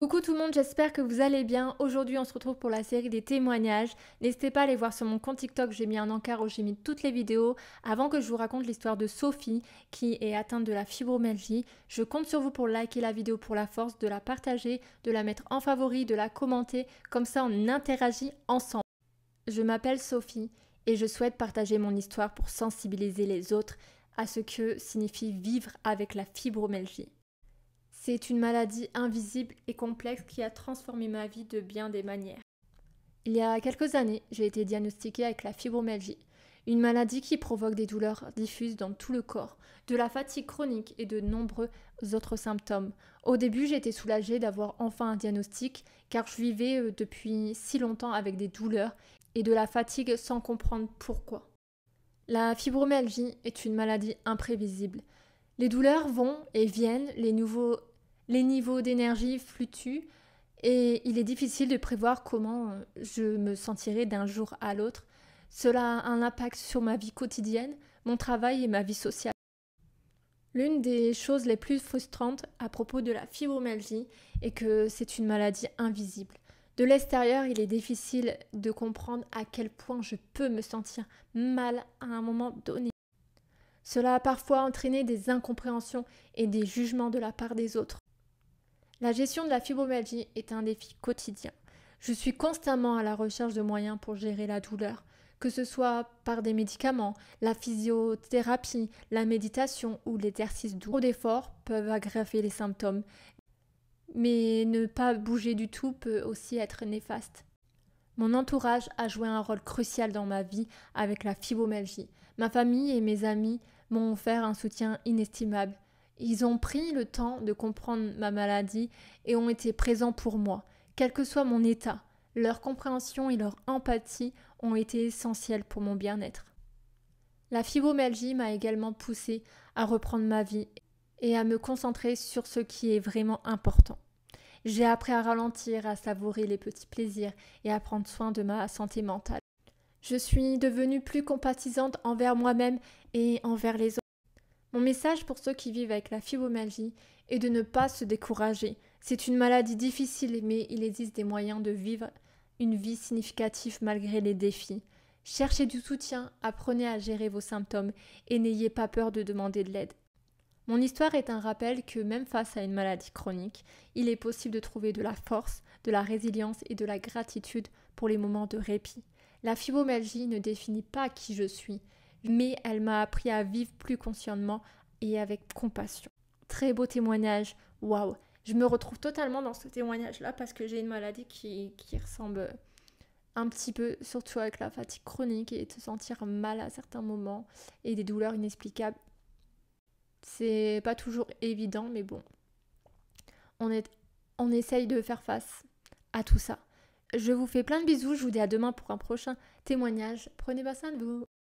Coucou tout le monde, j'espère que vous allez bien. Aujourd'hui, on se retrouve pour la série des témoignages. N'hésitez pas à aller voir sur mon compte TikTok, j'ai mis un encart où j'ai mis toutes les vidéos. Avant que je vous raconte l'histoire de Sophie qui est atteinte de la fibromyalgie, je compte sur vous pour liker la vidéo pour la force, de la partager, de la mettre en favori, de la commenter. Comme ça, on interagit ensemble. Je m'appelle Sophie et je souhaite partager mon histoire pour sensibiliser les autres à ce que signifie vivre avec la fibromyalgie. C'est une maladie invisible et complexe qui a transformé ma vie de bien des manières. Il y a quelques années, j'ai été diagnostiquée avec la fibromyalgie, une maladie qui provoque des douleurs diffuses dans tout le corps, de la fatigue chronique et de nombreux autres symptômes. Au début, j'étais soulagée d'avoir enfin un diagnostic car je vivais euh, depuis si longtemps avec des douleurs et de la fatigue sans comprendre pourquoi. La fibromyalgie est une maladie imprévisible. Les douleurs vont et viennent, les, les niveaux d'énergie fluctuent et il est difficile de prévoir comment euh, je me sentirai d'un jour à l'autre. Cela a un impact sur ma vie quotidienne, mon travail et ma vie sociale. L'une des choses les plus frustrantes à propos de la fibromyalgie est que c'est une maladie invisible. De l'extérieur, il est difficile de comprendre à quel point je peux me sentir mal à un moment donné. Cela a parfois entraîné des incompréhensions et des jugements de la part des autres. La gestion de la fibromyalgie est un défi quotidien. Je suis constamment à la recherche de moyens pour gérer la douleur, que ce soit par des médicaments, la physiothérapie, la méditation ou l'exercice doux. Trop d'efforts peuvent aggraver les symptômes, mais ne pas bouger du tout peut aussi être néfaste. Mon entourage a joué un rôle crucial dans ma vie avec la fibromyalgie. Ma famille et mes amis m'ont offert un soutien inestimable. Ils ont pris le temps de comprendre ma maladie et ont été présents pour moi, quel que soit mon état. Leur compréhension et leur empathie ont été essentielles pour mon bien-être. La fibromyalgie m'a également poussé à reprendre ma vie et à me concentrer sur ce qui est vraiment important. J'ai appris à ralentir, à savourer les petits plaisirs et à prendre soin de ma santé mentale. Je suis devenue plus compatisante envers moi-même et envers les autres. Mon message pour ceux qui vivent avec la fibromyalgie est de ne pas se décourager. C'est une maladie difficile, mais il existe des moyens de vivre une vie significative malgré les défis. Cherchez du soutien, apprenez à gérer vos symptômes et n'ayez pas peur de demander de l'aide. Mon histoire est un rappel que même face à une maladie chronique, il est possible de trouver de la force, de la résilience et de la gratitude pour les moments de répit. La fibromyalgie ne définit pas qui je suis, mais elle m'a appris à vivre plus consciemment et avec compassion. Très beau témoignage, waouh Je me retrouve totalement dans ce témoignage-là parce que j'ai une maladie qui, ressemble un petit peu, surtout avec la fatigue chronique et de se sentir mal à certains moments et des douleurs inexplicables. C'est pas toujours évident, mais bon, on, est, on essaye de faire face à tout ça. Je vous fais plein de bisous, je vous dis à demain pour un prochain témoignage. Prenez bassin soin de vous.